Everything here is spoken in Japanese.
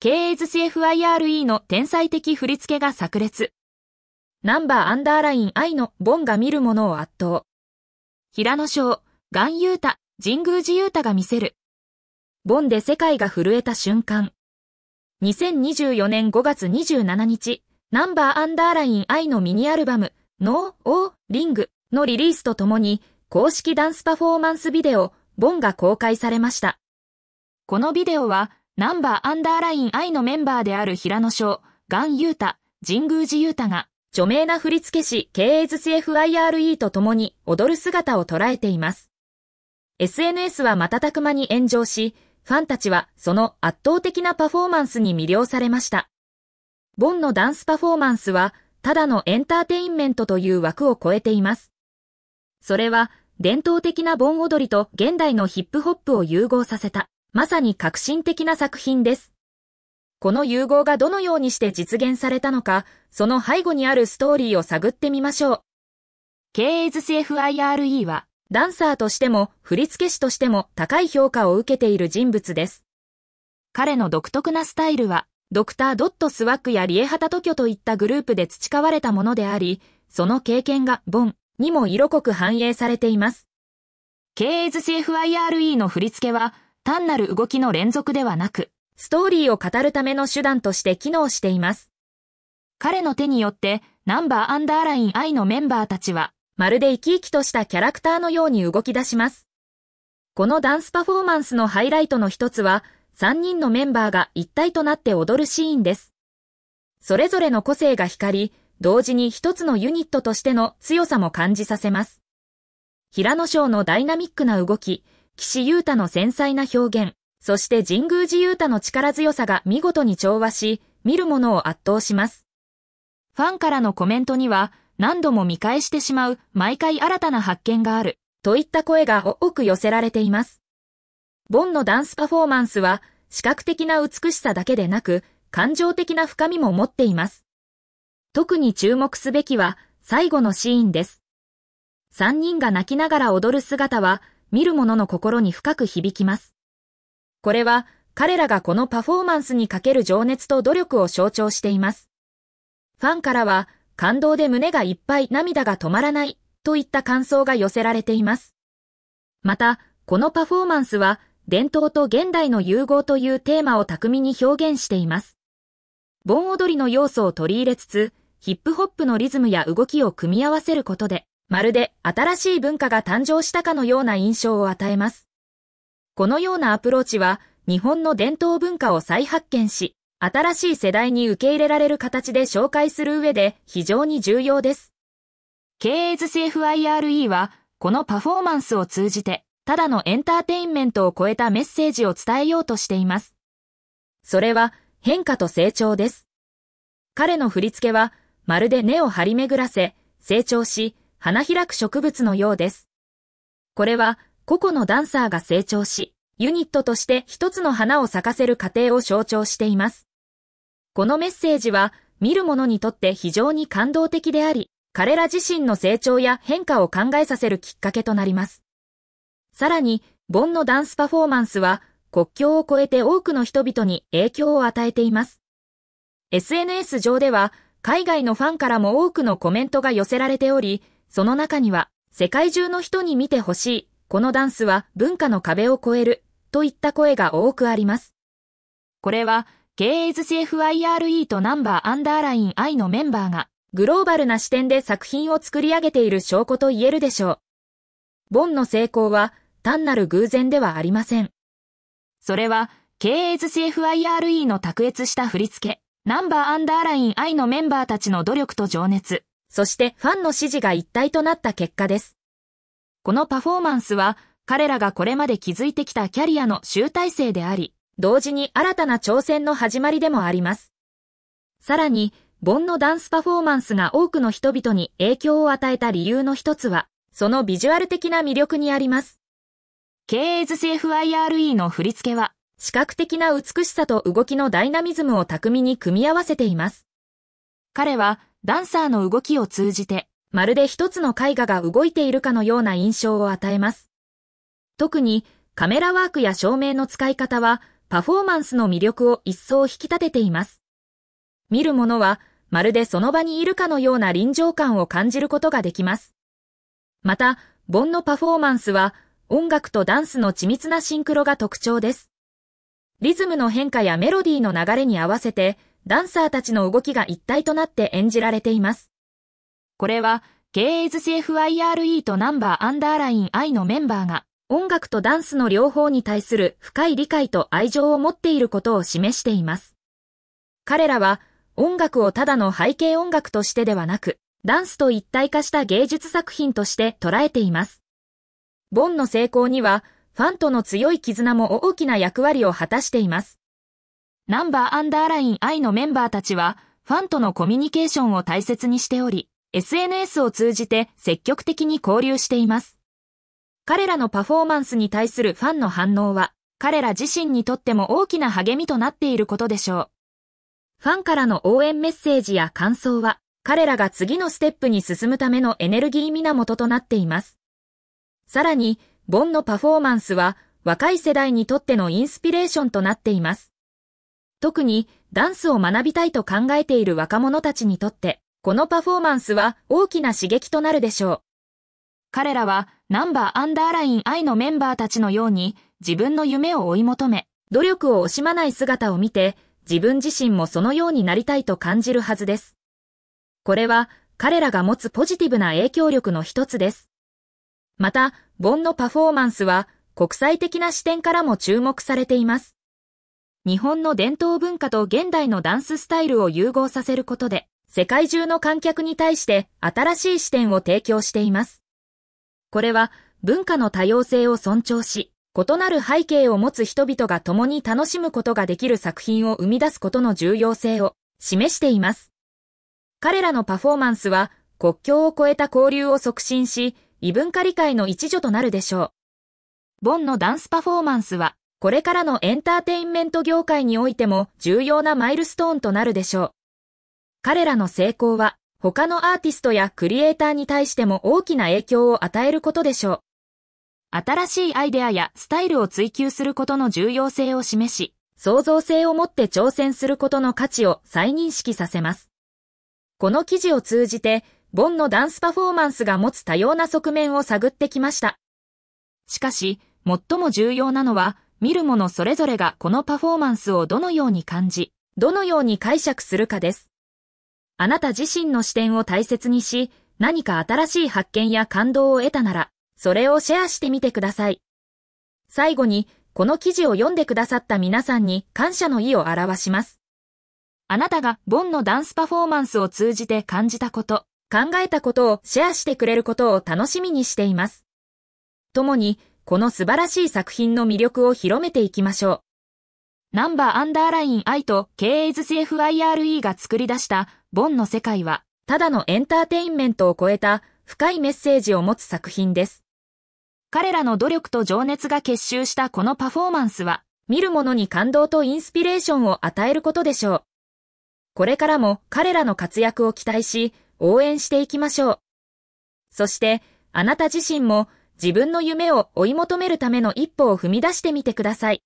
k a z CFIRE の天才的振り付けが炸裂。ナンバーアンダーライン I のボンが見るものを圧倒。平野翔、岩優太、神宮寺優太が見せる。ボンで世界が震えた瞬間。2024年5月27日、ナンバーアンダーライン I のミニアルバム、ノー・オー・リングのリリースとともに、公式ダンスパフォーマンスビデオ、ボンが公開されました。このビデオは、ナンバーアンダーライン I のメンバーである平野翔、ガン・ユータ、神宮寺ユータが、著名な振付師、経営 s FIRE と共に踊る姿を捉えています。SNS は瞬く間に炎上し、ファンたちはその圧倒的なパフォーマンスに魅了されました。ボンのダンスパフォーマンスは、ただのエンターテインメントという枠を超えています。それは、伝統的な盆踊りと現代のヒップホップを融合させた。まさに革新的な作品です。この融合がどのようにして実現されたのか、その背後にあるストーリーを探ってみましょう。経営図 f i r e は、ダンサーとしても振付師としても高い評価を受けている人物です。彼の独特なスタイルは、ドクター・ドット・スワックやリエハタ・トキョといったグループで培われたものであり、その経験がボンにも色濃く反映されています。経営図 f i r e の振付は、単なる動きの連続ではなく、ストーリーを語るための手段として機能しています。彼の手によって、ナンバーアンダーライン I のメンバーたちは、まるで生き生きとしたキャラクターのように動き出します。このダンスパフォーマンスのハイライトの一つは、3人のメンバーが一体となって踊るシーンです。それぞれの個性が光り、同時に一つのユニットとしての強さも感じさせます。平野翔のダイナミックな動き、岸優太の繊細な表現、そして神宮寺優太の力強さが見事に調和し、見る者を圧倒します。ファンからのコメントには、何度も見返してしまう、毎回新たな発見がある、といった声が多く寄せられています。ボンのダンスパフォーマンスは、視覚的な美しさだけでなく、感情的な深みも持っています。特に注目すべきは、最後のシーンです。3人が泣きながら踊る姿は、見る者の心に深く響きます。これは彼らがこのパフォーマンスにかける情熱と努力を象徴しています。ファンからは感動で胸がいっぱい涙が止まらないといった感想が寄せられています。また、このパフォーマンスは伝統と現代の融合というテーマを巧みに表現しています。盆踊りの要素を取り入れつつ、ヒップホップのリズムや動きを組み合わせることで、まるで新しい文化が誕生したかのような印象を与えます。このようなアプローチは、日本の伝統文化を再発見し、新しい世代に受け入れられる形で紹介する上で非常に重要です。経営図 CFIRE は、このパフォーマンスを通じて、ただのエンターテインメントを超えたメッセージを伝えようとしています。それは、変化と成長です。彼の振り付けは、まるで根を張り巡らせ、成長し、花開く植物のようです。これは、個々のダンサーが成長し、ユニットとして一つの花を咲かせる過程を象徴しています。このメッセージは、見る者にとって非常に感動的であり、彼ら自身の成長や変化を考えさせるきっかけとなります。さらに、ボンのダンスパフォーマンスは、国境を越えて多くの人々に影響を与えています。SNS 上では、海外のファンからも多くのコメントが寄せられており、その中には、世界中の人に見てほしい、このダンスは文化の壁を越える、といった声が多くあります。これは、k s CFIRE とナンバーアンダーライン I のメンバーが、グローバルな視点で作品を作り上げている証拠と言えるでしょう。ボンの成功は、単なる偶然ではありません。それは、k s CFIRE の卓越した振り付け、ナンバーアンダーライン I のメンバーたちの努力と情熱、そしてファンの支持が一体となった結果です。このパフォーマンスは、彼らがこれまで築いてきたキャリアの集大成であり、同時に新たな挑戦の始まりでもあります。さらに、ボンのダンスパフォーマンスが多くの人々に影響を与えた理由の一つは、そのビジュアル的な魅力にあります。k a z CFIRE の振り付けは、視覚的な美しさと動きのダイナミズムを巧みに組み合わせています。彼は、ダンサーの動きを通じて、まるで一つの絵画が動いているかのような印象を与えます。特に、カメラワークや照明の使い方は、パフォーマンスの魅力を一層引き立てています。見る者は、まるでその場にいるかのような臨場感を感じることができます。また、ボンのパフォーマンスは、音楽とダンスの緻密なシンクロが特徴です。リズムの変化やメロディーの流れに合わせて、ダンサーたちの動きが一体となって演じられています。これは、経営図 CFIRE とナンバーアンダーライン I のメンバーが、音楽とダンスの両方に対する深い理解と愛情を持っていることを示しています。彼らは、音楽をただの背景音楽としてではなく、ダンスと一体化した芸術作品として捉えています。ボンの成功には、ファンとの強い絆も大きな役割を果たしています。ナンバーアンダーライン I のメンバーたちは、ファンとのコミュニケーションを大切にしており、SNS を通じて積極的に交流しています。彼らのパフォーマンスに対するファンの反応は、彼ら自身にとっても大きな励みとなっていることでしょう。ファンからの応援メッセージや感想は、彼らが次のステップに進むためのエネルギー源となっています。さらに、ボンのパフォーマンスは、若い世代にとってのインスピレーションとなっています。特にダンスを学びたいと考えている若者たちにとって、このパフォーマンスは大きな刺激となるでしょう。彼らはナンバーアンダーライン愛のメンバーたちのように自分の夢を追い求め、努力を惜しまない姿を見て、自分自身もそのようになりたいと感じるはずです。これは彼らが持つポジティブな影響力の一つです。また、ボンのパフォーマンスは国際的な視点からも注目されています。日本の伝統文化と現代のダンススタイルを融合させることで、世界中の観客に対して新しい視点を提供しています。これは文化の多様性を尊重し、異なる背景を持つ人々が共に楽しむことができる作品を生み出すことの重要性を示しています。彼らのパフォーマンスは国境を越えた交流を促進し、異文化理解の一助となるでしょう。ボンのダンスパフォーマンスはこれからのエンターテインメント業界においても重要なマイルストーンとなるでしょう。彼らの成功は、他のアーティストやクリエイターに対しても大きな影響を与えることでしょう。新しいアイデアやスタイルを追求することの重要性を示し、創造性を持って挑戦することの価値を再認識させます。この記事を通じて、ボンのダンスパフォーマンスが持つ多様な側面を探ってきました。しかし、最も重要なのは、見る者それぞれがこのパフォーマンスをどのように感じ、どのように解釈するかです。あなた自身の視点を大切にし、何か新しい発見や感動を得たなら、それをシェアしてみてください。最後に、この記事を読んでくださった皆さんに感謝の意を表します。あなたがボンのダンスパフォーマンスを通じて感じたこと、考えたことをシェアしてくれることを楽しみにしています。ともに、この素晴らしい作品の魅力を広めていきましょう。ナンバーアンダーライン I と KAZCFIRE が作り出したボンの世界は、ただのエンターテインメントを超えた深いメッセージを持つ作品です。彼らの努力と情熱が結集したこのパフォーマンスは、見る者に感動とインスピレーションを与えることでしょう。これからも彼らの活躍を期待し、応援していきましょう。そして、あなた自身も自分の夢を追い求めるための一歩を踏み出してみてください。